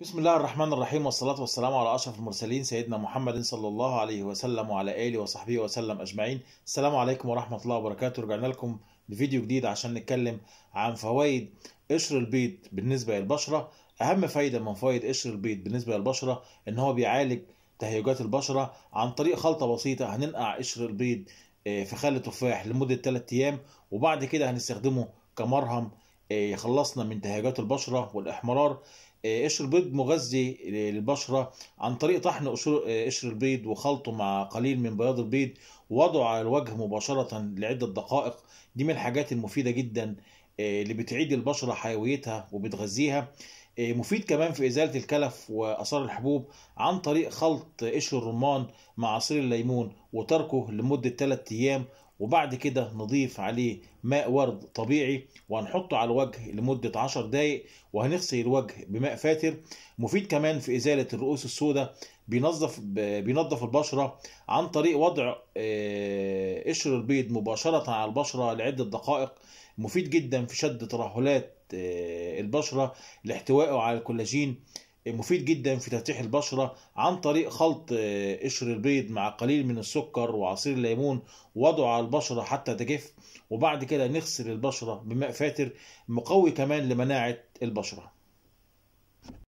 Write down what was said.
بسم الله الرحمن الرحيم والصلاة والسلام على أشرف المرسلين سيدنا محمد صلى الله عليه وسلم وعلى آله وصحبه وسلم أجمعين السلام عليكم ورحمة الله وبركاته رجعنا لكم بفيديو جديد عشان نتكلم عن فوائد قشر البيض بالنسبة للبشرة أهم فايدة من فوائد قشر البيض بالنسبة للبشرة إن هو بيعالج تهيجات البشرة عن طريق خلطة بسيطة هننقع قشر البيض آه، في خل تفاح لمدة 3 أيام وبعد كده هنستخدمه كمرهم يخلصنا آه، من تهيجات البشرة والإحمرار قشر آه، بيض مغذي للبشرة عن طريق طحن قشر آه، البيض وخلطه مع قليل من بياض البيض ووضعه على الوجه مباشرة لعدة دقائق دي من الحاجات المفيدة جدا اللي بتعيد البشرة حيويتها وبتغذيها مفيد كمان في إزالة الكلف وآثار الحبوب عن طريق خلط قشر الرمان مع عصير الليمون وتركه لمدة 3 أيام وبعد كده نضيف عليه ماء ورد طبيعي وهنحطه على الوجه لمدة 10 دقايق وهنغسل الوجه بماء فاتر مفيد كمان في إزالة الرؤوس السوداء بينظف بينظف البشرة عن طريق وضع آه، قشر البيض مباشرة على البشرة لعدة دقائق مفيد جدا في شد ترهلات آه، البشرة لاحتوائه على الكولاجين مفيد جدا في تفتيح البشرة عن طريق خلط آه، قشر البيض مع قليل من السكر وعصير الليمون وضعه على البشرة حتى تجف وبعد كده نغسل البشرة بماء فاتر مقوي كمان لمناعة البشرة